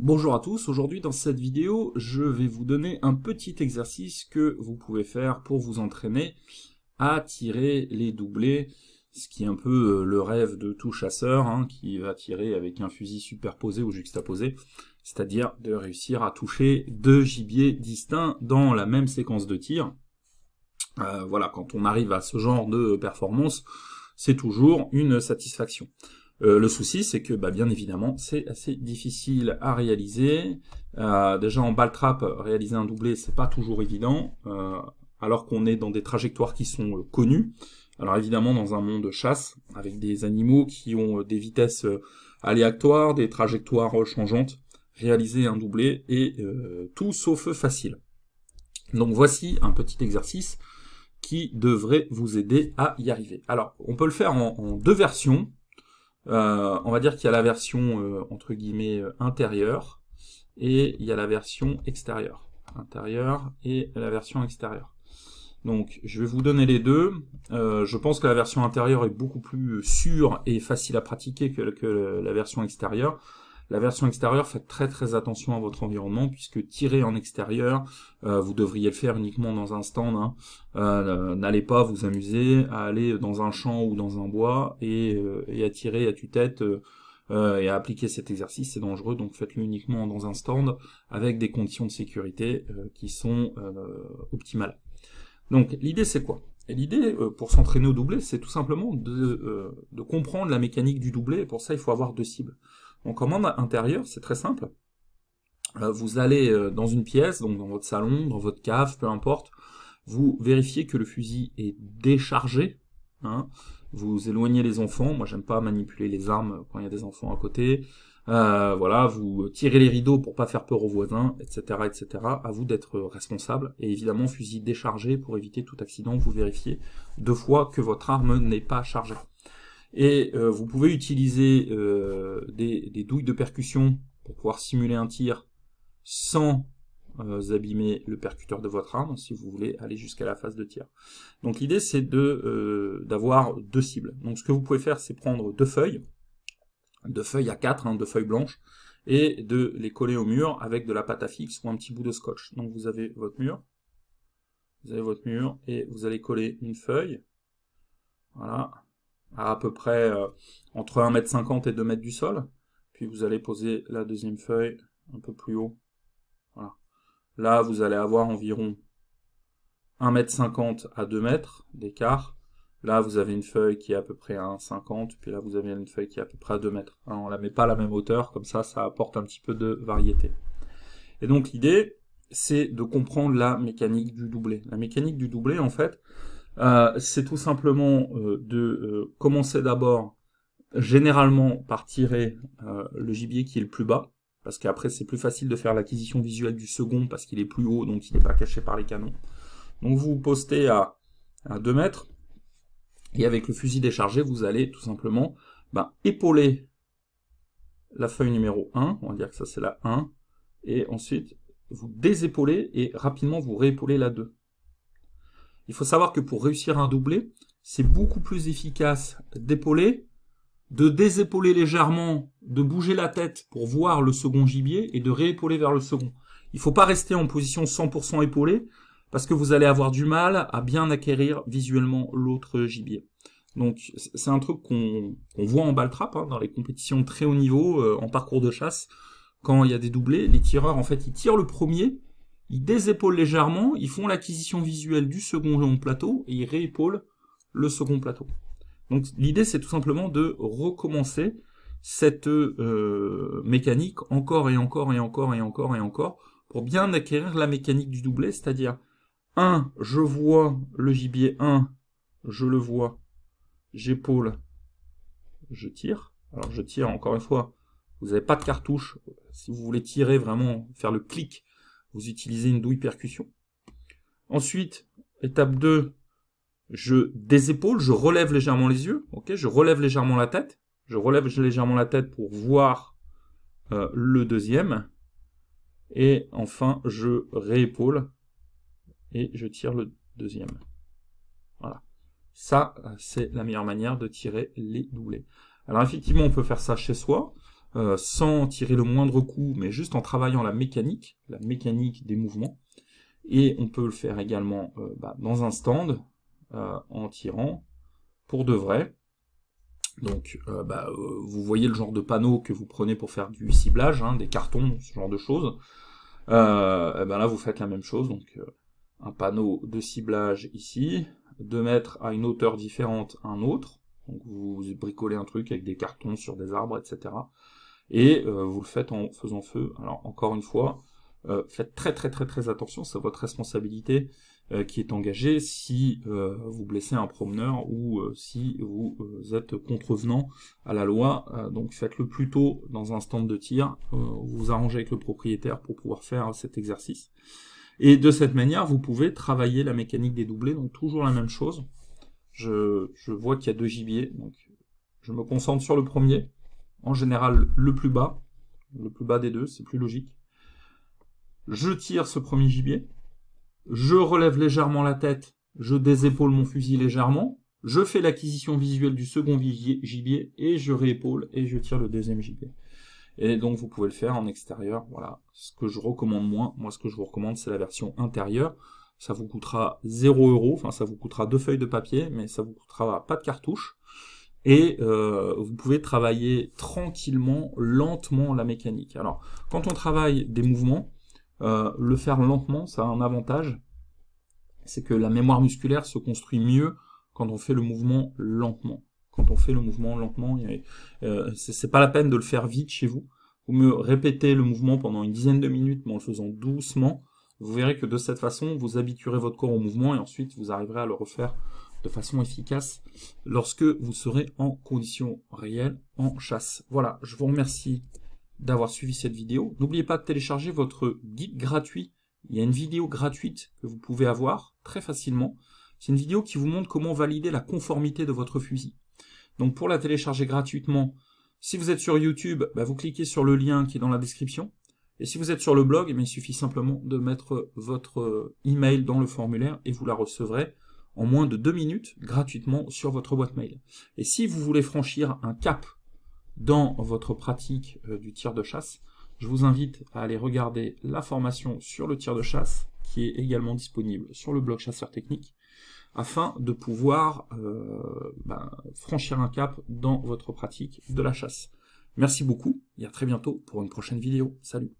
Bonjour à tous, aujourd'hui dans cette vidéo, je vais vous donner un petit exercice que vous pouvez faire pour vous entraîner à tirer les doublés, ce qui est un peu euh, le rêve de tout chasseur hein, qui va tirer avec un fusil superposé ou juxtaposé, c'est-à-dire de réussir à toucher deux gibiers distincts dans la même séquence de tir. Euh, voilà, quand on arrive à ce genre de performance, c'est toujours une satisfaction. Euh, le souci, c'est que bah, bien évidemment, c'est assez difficile à réaliser. Euh, déjà en ball trap, réaliser un doublé, c'est pas toujours évident, euh, alors qu'on est dans des trajectoires qui sont connues. Alors évidemment, dans un monde de chasse, avec des animaux qui ont des vitesses aléatoires, des trajectoires changeantes, réaliser un doublé est tout sauf facile. Donc voici un petit exercice qui devrait vous aider à y arriver. Alors, on peut le faire en deux versions. Euh, on va dire qu'il y a la version euh, entre guillemets euh, intérieure et il y a la version extérieure. Intérieure et la version extérieure. Donc je vais vous donner les deux. je pense que la version intérieure est beaucoup plus sûre et facile à pratiquer que la version extérieure. La version extérieure, faites très très attention à votre environnement puisque tirer en extérieur, euh, vous devriez le faire uniquement dans un stand. Hein. Euh, euh, n'allez pas vous amuser à aller dans un champ ou dans un bois et, à tirer à tue-tête. et à appliquer cet exercice, c'est dangereux, donc faites-le uniquement dans un stand avec des conditions de sécurité qui sont optimales. Donc l'idée c'est quoi l'idée pour s'entraîner au doublé, c'est tout simplement de, de, comprendre la mécanique du doublé. Et pour ça, il faut avoir deux cibles. En commande intérieure, c'est très simple. Euh, vous allez euh, dans une pièce, donc dans votre salon, dans votre cave, peu importe. Vous vérifiez que le fusil est déchargé. Hein. Vous éloignez les enfants. Moi, j'aime pas manipuler les armes quand il y a des enfants à côté. Euh, voilà, vous tirez les rideaux pour pas faire peur aux voisins, etc., etc. À vous d'être responsable. Et évidemment, fusil déchargé pour éviter tout accident. Vous vérifiez deux fois que votre arme n'est pas chargée. Et euh, vous pouvez utiliser euh, des, douilles de percussion pour pouvoir simuler un tir sans euh, abîmer le percuteur de votre arme si vous voulez aller jusqu'à la phase de tir. Donc l'idée c'est d'avoir deux cibles. Donc ce que vous pouvez faire c'est prendre deux feuilles, deux feuilles à quatre, hein, deux feuilles blanches, et de les coller au mur avec de la pâte à fixe ou un petit bout de scotch. Donc vous avez votre mur, vous avez votre mur, et vous allez coller une feuille, voilà, à à peu près euh, entre 1m50 et 2 m du sol. Puis vous allez poser la deuxième feuille un peu plus haut. Voilà. Là, vous allez avoir environ 1m50 à 2m d'écart. Là, vous avez une feuille qui est à peu près à 1,50, puis là, vous avez une feuille qui est à peu près à 2 mètres. Hein, on la met pas à la même hauteur, comme ça, ça apporte un petit peu de variété. Et donc, l'idée, c'est de comprendre la mécanique du doublé. La mécanique du doublé, en fait, euh, c'est tout simplement euh, de euh, commencer d'abord généralement par tirer le gibier qui est le plus bas, parce qu'après c'est plus facile de faire l'acquisition visuelle du second parce qu'il est plus haut, donc il n'est pas caché par les canons. Donc vous vous postez à, 2 mètres, et avec le fusil déchargé, vous allez tout simplement ben, épauler la feuille numéro 1, on va dire que ça c'est la 1, et ensuite vous désépauler et rapidement vous réépauler la 2. Il faut savoir que pour réussir un doublé, c'est beaucoup plus efficace d'épauler, de désépauler légèrement, de bouger la tête pour voir le second gibier et de réépauler vers le second. Il ne faut pas rester en position 100% épaulée parce que vous allez avoir du mal à bien acquérir visuellement l'autre gibier. Donc c'est un truc qu'on voit en baltrap hein, dans les compétitions très haut niveau, euh, en parcours de chasse, quand il y a des doublés, les tireurs en fait ils tirent le premier ils désépaulent légèrement, ils font l'acquisition visuelle du second plateau et ils réépaulent le second plateau. Donc l'idée c'est tout simplement de recommencer cette euh, mécanique encore et encore et encore et encore et encore pour bien acquérir la mécanique du doublé, c'est-à-dire 1, je vois le gibier 1, je le vois, j'épaule, je tire. Alors je tire encore une fois, vous n'avez pas de cartouche, si vous voulez tirer vraiment, faire le clic, vous utilisez une douille percussion. Ensuite, étape 2, je désépaule, je relève légèrement les yeux, ok, je relève légèrement la tête, je relève légèrement la tête pour voir euh, le deuxième, et enfin je réépaule et je tire le deuxième. Voilà. Ça, euh, c'est la meilleure manière de tirer les doublés. Alors effectivement, on peut faire ça chez soi. Euh, sans tirer le moindre coup, mais juste en travaillant la mécanique, la mécanique des mouvements. Et on peut le faire également euh, bah, dans un stand, euh, en tirant pour de vrai. Donc bah, vous voyez le genre de panneau que vous prenez pour faire du ciblage, hein, des cartons, ce genre de choses. ben là, vous faites la même chose. Donc, un panneau de ciblage ici, de mettre à une hauteur différente un autre. Donc, vous bricolez un truc avec des cartons sur des arbres, etc et euh, vous le faites en faisant feu. Alors encore une fois, euh, faites très très très très attention, c'est votre responsabilité euh, qui est engagée si vous blessez un promeneur ou si vous êtes contrevenant à la loi. donc faites-le plutôt dans un stand de tir, vous vous arrangez avec le propriétaire pour pouvoir faire cet exercice. Et de cette manière, vous pouvez travailler la mécanique des doublés, donc toujours la même chose. Je, je vois qu'il y a deux gibiers, donc je me concentre sur le premier, en général le plus bas. Le plus bas des deux, c'est plus logique. Je tire ce premier gibier. Je relève légèrement la tête. Je désépaule mon fusil légèrement. Je fais l'acquisition visuelle du second gibier et je réépaule et je tire le deuxième gibier. Et donc vous pouvez le faire en extérieur. Voilà, ce que je recommande moins. Moi, ce que je vous recommande, c'est la version intérieure. Ça vous coûtera 0 euros. Enfin, ça vous coûtera deux feuilles de papier, mais ça vous coûtera pas de cartouche et euh, vous pouvez travailler tranquillement, lentement la mécanique. Alors, quand on travaille des mouvements, euh, le faire lentement, ça a un avantage, c'est que la mémoire musculaire se construit mieux quand on fait le mouvement lentement. Quand on fait le mouvement lentement, euh, c'est pas la peine de le faire vite chez vous. Vous mieux répéter le mouvement pendant une dizaine de minutes, mais en le faisant doucement. Vous verrez que de cette façon, vous habituerez votre corps au mouvement et ensuite vous arriverez à le refaire de façon efficace lorsque vous serez en conditions réelles en chasse. Voilà, je vous remercie d'avoir suivi cette vidéo. N'oubliez pas de télécharger votre guide gratuit. Il y a une vidéo gratuite que vous pouvez avoir très facilement. C'est une vidéo qui vous montre comment valider la conformité de votre fusil. Donc pour la télécharger gratuitement, si vous êtes sur YouTube, bah, vous cliquez sur le lien qui est dans la description. Et si vous êtes sur le blog, eh il suffit simplement de mettre votre email dans le formulaire et vous la recevrez en moins de 2 minutes gratuitement sur votre boîte mail. Et si vous voulez franchir un cap dans votre pratique euh, du tir de chasse, je vous invite à aller regarder la formation sur le tir de chasse qui est également disponible sur le blog Chasseur Technique afin de pouvoir euh, ben, franchir un cap dans votre pratique de la chasse. Merci beaucoup et à très bientôt pour une prochaine vidéo. Salut